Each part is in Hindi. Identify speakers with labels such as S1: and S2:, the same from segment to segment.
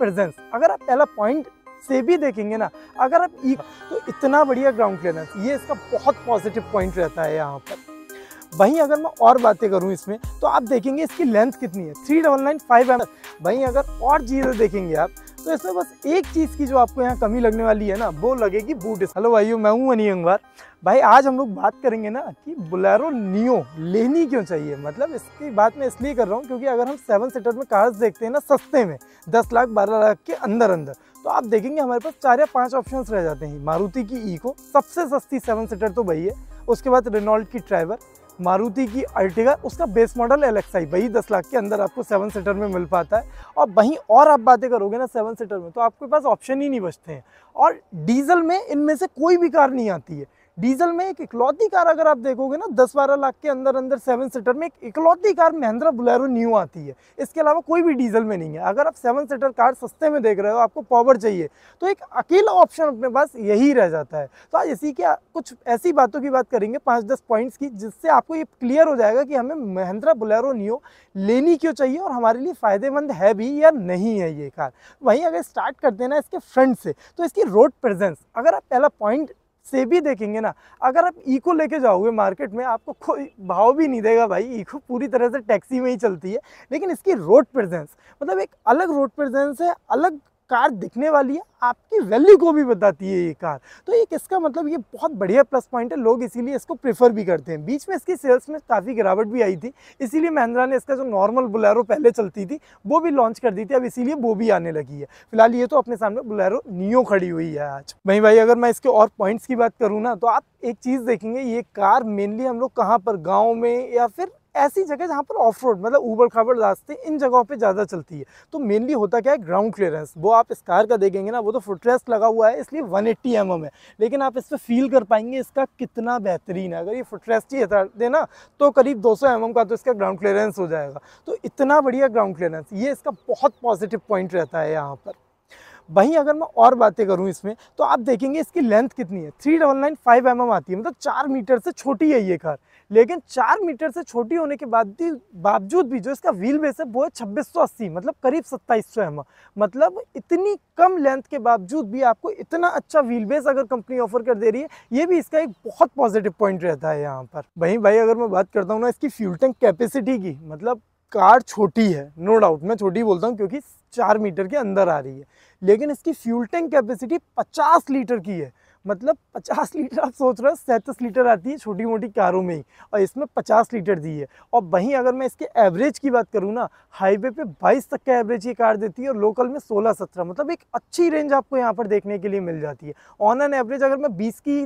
S1: प्रेजेंस अगर आप पहला पॉइंट से भी देखेंगे ना अगर आप एक e- तो इतना बढ़िया ग्राउंड क्लियरेंस ये इसका बहुत पॉजिटिव पॉइंट रहता है यहाँ पर वहीं अगर मैं और बातें करूँ इसमें तो आप देखेंगे इसकी लेंथ कितनी है three double nine five M वहीं अगर और जीरो देखेंगे आप तो इसमें बस एक चीज़ की जो आपको यहाँ कमी लगने वाली है ना वो लगेगी बूट हेलो भाई मैं हूँ अनी अंगवार भाई आज हम लोग बात करेंगे ना कि बुलेरो नियो लेनी क्यों चाहिए मतलब इसकी बात मैं इसलिए कर रहा हूँ क्योंकि अगर हम सेवन सीटर में कार्स देखते हैं ना सस्ते में दस लाख बारह लाख के अंदर अंदर तो आप देखेंगे हमारे पास चार या पांच ऑप्शंस रह जाते हैं मारुति की ईको सबसे सस्ती सेवन सीटर तो वही है उसके बाद रेनॉल्ट की ट्राइवर मारुति की अल्टिगा उसका बेस मॉडल एल वही दस लाख के अंदर आपको सेवन सीटर में मिल पाता है और वहीं और आप बातें करोगे ना सेवन सीटर में तो आपके पास ऑप्शन ही नहीं बचते हैं और डीजल में इनमें से कोई भी कार नहीं आती है डीजल में एक इकलौती कार अगर आप देखोगे ना दस बारह लाख के अंदर अंदर सेवन सीटर में एक इकलौती कार महिंद्रा बुलेरो न्यू आती है इसके अलावा कोई भी डीजल में नहीं है अगर आप सेवन सीटर कार सस्ते में देख रहे हो आपको पावर चाहिए तो एक अकेला ऑप्शन अपने पास यही रह जाता है तो आज इसी के कुछ ऐसी बातों की बात करेंगे पाँच दस पॉइंट्स की जिससे आपको ये क्लियर हो जाएगा कि हमें महिंद्रा बुलेरो न्यू लेनी क्यों चाहिए और हमारे लिए फ़ायदेमंद है भी या नहीं है ये कार वहीं अगर स्टार्ट करते हैं ना इसके फ्रंट से तो इसकी रोड प्रेजेंस अगर आप पहला पॉइंट से भी देखेंगे ना अगर आप इको लेके जाओगे मार्केट में आपको कोई भाव भी नहीं देगा भाई इको पूरी तरह से टैक्सी में ही चलती है लेकिन इसकी रोड प्रेजेंस मतलब एक अलग रोड प्रेजेंस है अलग कार दिखने वाली है आपकी वैल्यू को भी बताती है ये कार तो एक इसका मतलब ये बहुत बढ़िया प्लस पॉइंट है लोग इसीलिए इसको प्रेफर भी करते हैं बीच में इसकी सेल्स में काफ़ी गिरावट भी आई थी इसीलिए महिंद्रा ने इसका जो नॉर्मल बुलेरो पहले चलती थी वो भी लॉन्च कर दी थी अब इसीलिए वो भी आने लगी है फिलहाल ये तो अपने सामने बुलेरो नियो खड़ी हुई है आज वहीं भाई अगर मैं इसके और पॉइंट्स की बात करूँ ना तो आप एक चीज़ देखेंगे ये कार मेनली हम लोग कहाँ पर गाँव में या फिर ऐसी जगह जहाँ पर ऑफ रोड मतलब ऊबड़ खाबड़ रास्ते इन जगहों पे ज़्यादा चलती है तो मेनली होता क्या है ग्राउंड क्लियरेंस वो आप इस कार का देखेंगे ना वो तो फुटरेस्ट लगा हुआ है इसलिए 180 एट्टी mm है लेकिन आप इस पर फील कर पाएंगे इसका कितना बेहतरीन है अगर ये फुटरेस्ट ही देना तो करीब दो सौ mm का तो इसका ग्राउंड क्लियरेंस हो जाएगा तो इतना बढ़िया ग्राउंड क्लियरेंस ये इसका बहुत पॉजिटिव पॉइंट रहता है यहाँ पर वहीं अगर मैं और बातें करूँ इसमें तो आप देखेंगे इसकी लेंथ कितनी है three double nine five M M आती है मतलब चार मीटर से छोटी है ये कार लेकिन चार मीटर से छोटी होने के बाद भी बावजूद भी जो इसका व्हील बेस है वो है छब्बीस सौ अस्सी मतलब करीब सत्ताईस सौ एम मतलब इतनी कम लेंथ के बावजूद भी आपको इतना अच्छा व्हील बेस अगर कंपनी ऑफर कर दे रही है ये भी इसका एक बहुत पॉजिटिव पॉइंट रहता है यहाँ पर वहीं भाई अगर मैं बात करता हूँ ना इसकी फ्यूल टैंक कैपेसिटी की मतलब कार छोटी है नो no डाउट मैं छोटी बोलता हूँ क्योंकि चार मीटर के अंदर आ रही है लेकिन इसकी फ्यूल टैंक कैपेसिटी पचास लीटर की है मतलब पचास लीटर आप सोच रहे हो सैंतीस लीटर आती है छोटी मोटी कारों में ही और इसमें पचास लीटर दी है और वहीं अगर मैं इसके एवरेज की बात करूँ ना हाईवे पे बाईस तक का एवरेज ये कार देती है और लोकल में सोलह सत्रह मतलब एक अच्छी रेंज आपको यहाँ पर देखने के लिए मिल जाती है ऑन एन एवरेज अगर मैं बीस की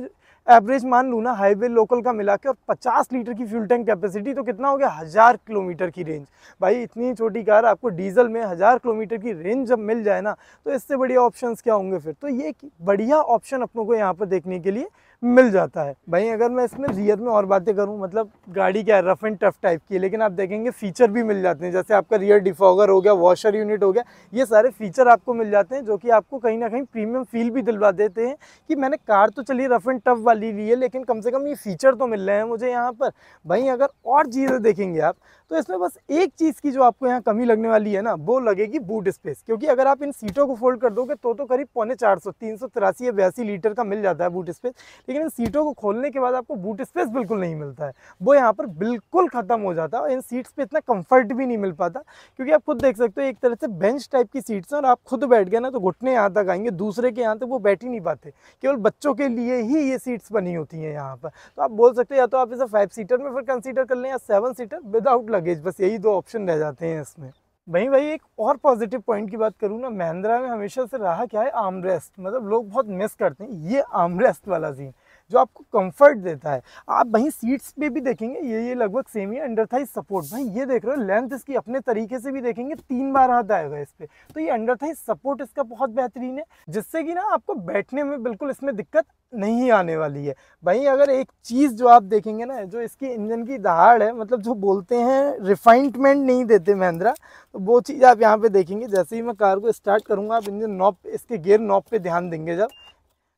S1: एवरेज मान लू ना हाईवे लोकल का मिला के और 50 लीटर की फ्यूल टैंक कैपेसिटी तो कितना हो गया हज़ार किलोमीटर की रेंज भाई इतनी छोटी कार आपको डीजल में हज़ार किलोमीटर की रेंज जब मिल जाए ना तो इससे बढ़िया ऑप्शन क्या होंगे फिर तो ये बढ़िया ऑप्शन अपनों को यहाँ पर देखने के लिए मिल जाता है भाई अगर मैं इसमें रियर में और बातें करूँ मतलब गाड़ी क्या है रफ़ एंड टफ टाइप की लेकिन आप देखेंगे फ़ीचर भी मिल जाते हैं जैसे आपका रियर डिफॉगर हो गया वॉशर यूनिट हो गया ये सारे फीचर आपको मिल जाते हैं जो कि आपको कहीं ना कहीं प्रीमियम फील भी दिलवा देते हैं कि मैंने कार तो चलिए रफ़ एंड टफ वाली ली है लेकिन कम से कम ये फ़ीचर तो मिल रहे हैं मुझे यहाँ पर भाई अगर और चीज़ें देखेंगे आप तो इसमें बस एक चीज़ की जो आपको यहाँ कमी लगने वाली है ना वो लगेगी बूट स्पेस क्योंकि अगर आप इन सीटों को फोल्ड कर दोगे तो तो करीब पौने चार सौ तीन सौ तिरासी या बयासी लीटर का मिल जाता है बूट स्पेस लेकिन इन सीटों को खोलने के बाद आपको बूट स्पेस बिल्कुल नहीं मिलता है वो यहाँ पर बिल्कुल ख़त्म हो जाता है और इन सीट्स पर इतना कम्फर्ट भी नहीं मिल पाता क्योंकि आप खुद देख सकते हो एक तरह से बेंच टाइप की सीट्स हैं और आप खुद बैठ गए ना तो घुटने यहाँ तक आएंगे दूसरे के यहाँ तक वो बैठ ही नहीं पाते केवल बच्चों के लिए ही ये सीट्स बनी होती हैं यहाँ पर तो आप बोल सकते हो या तो आप इसे फाइव सीटर में फिर कंसिडर कर लें या सेवन सीटर विदाउट लगेज बस यही दो ऑप्शन रह जाते हैं इसमें वहीं भाई एक और पॉजिटिव पॉइंट की बात करूँ ना महिंद्रा में हमेशा से रहा क्या है आर्मरेस्ट मतलब लोग बहुत मिस करते हैं ये आर्मरेस्ट वाला सीन जो आपको कंफर्ट देता है आप वहीं सीट्स पे भी देखेंगे ये ये लगभग सेम ही अंडर थाइज सपोर्ट भाई ये देख रहे हो लेंथ इसकी अपने तरीके से भी देखेंगे तीन बार हाथ आएगा इस पर तो ये अंडर थाइज सपोर्ट इसका बहुत बेहतरीन है जिससे कि ना आपको बैठने में बिल्कुल इसमें दिक्कत नहीं आने वाली है भाई अगर एक चीज़ जो आप देखेंगे ना जो इसकी इंजन की दहाड़ है मतलब जो बोलते हैं रिफाइनमेंट नहीं देते महिंद्रा तो वो चीज़ आप यहाँ पे देखेंगे जैसे ही मैं कार को स्टार्ट करूँगा आप इंजन नॉप इसके गियर नॉप पे ध्यान देंगे जब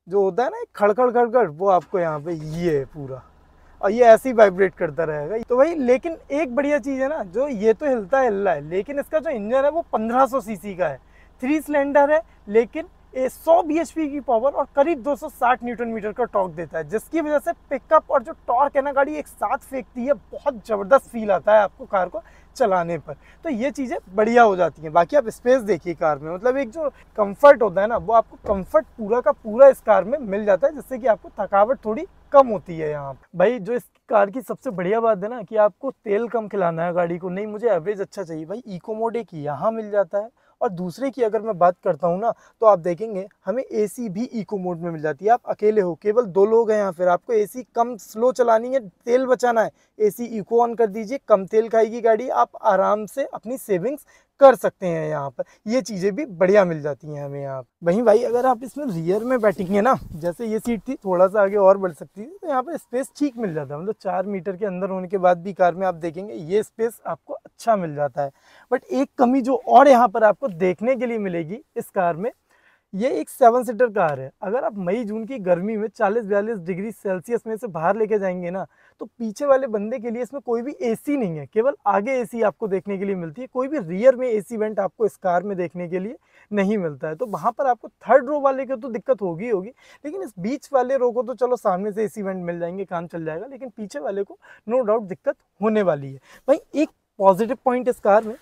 S1: जो होता है ना खड़खड़ खड़खड़ वो आपको यहाँ पे ये है पूरा और ये ऐसे ही वाइब्रेट करता रहेगा तो भाई लेकिन एक बढ़िया चीज़ है ना जो ये तो हिलता है हिल रहा है लेकिन इसका जो इंजन है वो 1500 सीसी का है थ्री सिलेंडर है लेकिन सौ बी की पावर और करीब 260 न्यूटन मीटर का टॉर्क देता है जिसकी वजह से पिकअप और जो टॉर्क है ना गाड़ी एक साथ फेंकती है बहुत ज़बरदस्त फील आता है आपको कार को चलाने पर तो ये चीज़ें बढ़िया हो जाती हैं बाकी आप स्पेस देखिए कार में मतलब एक जो कंफर्ट होता है ना वो आपको कंफर्ट पूरा का पूरा इस कार में मिल जाता है जिससे कि आपको थकावट थोड़ी कम होती है यहाँ भाई जो इस कार की सबसे बढ़िया बात है ना कि आपको तेल कम खिलाना है गाड़ी को नहीं मुझे एवरेज अच्छा चाहिए भाई इको मोड एक यहाँ मिल जाता है और दूसरे की अगर मैं बात करता हूँ ना तो आप देखेंगे हमें एसी भी इको मोड में मिल जाती है आप अकेले हो केवल दो लोग हैं यहाँ फिर आपको एसी कम स्लो चलानी है तेल बचाना है एसी इको ऑन कर दीजिए कम तेल खाएगी गाड़ी आप आराम से अपनी सेविंग्स कर सकते हैं यहाँ पर ये चीज़ें भी बढ़िया मिल जाती हैं हमें यहाँ वहीं भाई अगर आप इसमें रियर में बैठेंगे ना जैसे ये सीट थी थोड़ा सा आगे और बढ़ सकती थी तो यहाँ पर स्पेस ठीक मिल जाता है मतलब चार मीटर के अंदर होने के बाद भी कार में आप देखेंगे ये स्पेस आपको अच्छा मिल जाता है बट एक कमी जो और यहाँ पर आपको देखने के लिए मिलेगी इस कार में ये एक सेवन सीटर कार है अगर आप मई जून की गर्मी में 40-42 डिग्री सेल्सियस में से बाहर लेके जाएंगे ना तो पीछे वाले बंदे के लिए इसमें कोई भी एसी नहीं है केवल आगे एसी आपको देखने के लिए मिलती है कोई भी रियर में एसी वेंट आपको इस कार में देखने के लिए नहीं मिलता है तो वहाँ पर आपको थर्ड रो वाले को तो दिक्कत होगी होगी लेकिन इस बीच वाले रो को तो चलो सामने से ए वेंट मिल जाएंगे काम चल जाएगा लेकिन पीछे वाले को नो डाउट दिक्कत होने वाली है भाई एक पॉजिटिव पॉइंट इस कार में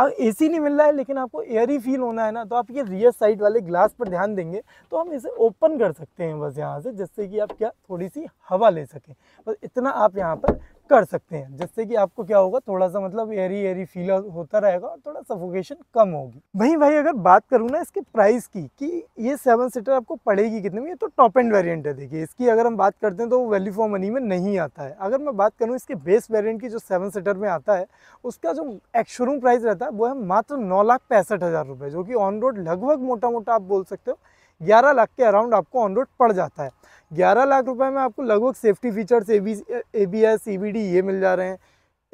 S1: अब ए सी नहीं मिल रहा है लेकिन आपको एयर ही फील होना है ना तो आप ये रियर साइड वाले ग्लास पर ध्यान देंगे तो हम इसे ओपन कर सकते हैं बस यहाँ से जिससे कि आप क्या थोड़ी सी हवा ले सकें बस इतना आप यहाँ पर कर सकते हैं जिससे कि आपको क्या होगा थोड़ा सा मतलब एरी एरी फील होता रहेगा और थोड़ा सफोकेशन कम होगी वहीं भाई अगर बात करूँ ना इसके प्राइस की कि ये सेवन सीटर आपको पड़ेगी कितने में ये तो टॉप एंड वेरियंट है देखिए इसकी अगर हम बात करते हैं तो वैल्यू फॉर मनी में नहीं आता है अगर मैं बात करूँ इसके बेस वेरियंट की जो सेवन सीटर में आता है उसका जो एक्शोरूम प्राइस रहता है वो है मात्र नौ लाख पैंसठ हज़ार रुपये जो कि ऑन रोड लगभग मोटा मोटा आप बोल सकते हो ग्यारह लाख के अराउंड आपको ऑन रोड पड़ जाता है ग्यारह लाख रुपए में आपको लगभग safety features A B A B S C B D ये मिल जा रहे हैं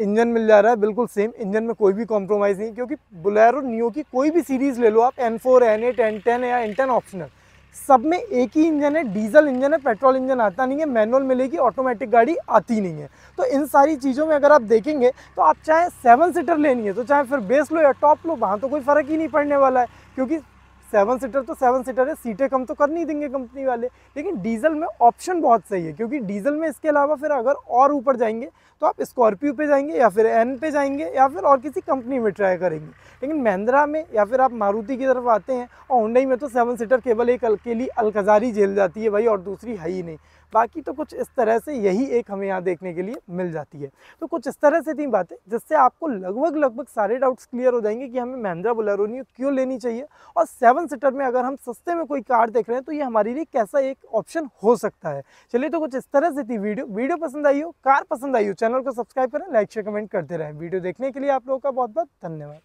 S1: इंजन मिल जा रहा है बिल्कुल सेम इंजन में कोई भी कॉम्प्रोमाइज़ नहीं क्योंकि बुलेरो नियो की कोई भी सीरीज़ ले लो आप N four N eight N ten या एन टेन ऑप्शनल सब में एक ही इंजन है डीजल इंजन है पेट्रोल इंजन आता नहीं है मैनुअल मिलेगी ऑटोमेटिक गाड़ी आती नहीं है तो इन सारी चीज़ों में अगर आप देखेंगे तो आप चाहे सेवन सीटर लेनी है तो चाहे फिर बेस लो या टॉप लो वहाँ तो कोई फ़र्क ही नहीं पड़ने वाला है क्योंकि सेवन सीटर तो सेवन सीटर है सीटें कम तो कर नहीं देंगे कंपनी वाले लेकिन डीजल में ऑप्शन बहुत सही है क्योंकि डीजल में इसके अलावा फिर अगर और ऊपर जाएंगे तो आप स्कॉर्पियो पे जाएंगे या फिर एन पे जाएंगे या फिर और किसी कंपनी में ट्राई करेंगे लेकिन महिंद्रा में या फिर आप मारुति की तरफ आते हैं और हुडई में तो सेवन सीटर केवल एक अकेली अलकजारी झेल जाती है भाई और दूसरी है ही नहीं बाकी तो कुछ इस तरह से यही एक हमें यहाँ देखने के लिए मिल जाती है तो कुछ इस तरह से थी बातें जिससे आपको लगभग लगभग सारे डाउट्स क्लियर हो जाएंगे कि हमें महिंद्रा बोलेरो क्यों लेनी चाहिए और सेवन सेवन सीटर में अगर हम सस्ते में कोई कार देख रहे हैं तो ये हमारे लिए कैसा एक ऑप्शन हो सकता है चलिए तो कुछ इस तरह से थी वीडियो वीडियो पसंद आई हो कार पसंद आई हो चैनल को सब्सक्राइब करें लाइक शेयर कमेंट करते रहें वीडियो देखने के लिए आप लोगों का बहुत बहुत धन्यवाद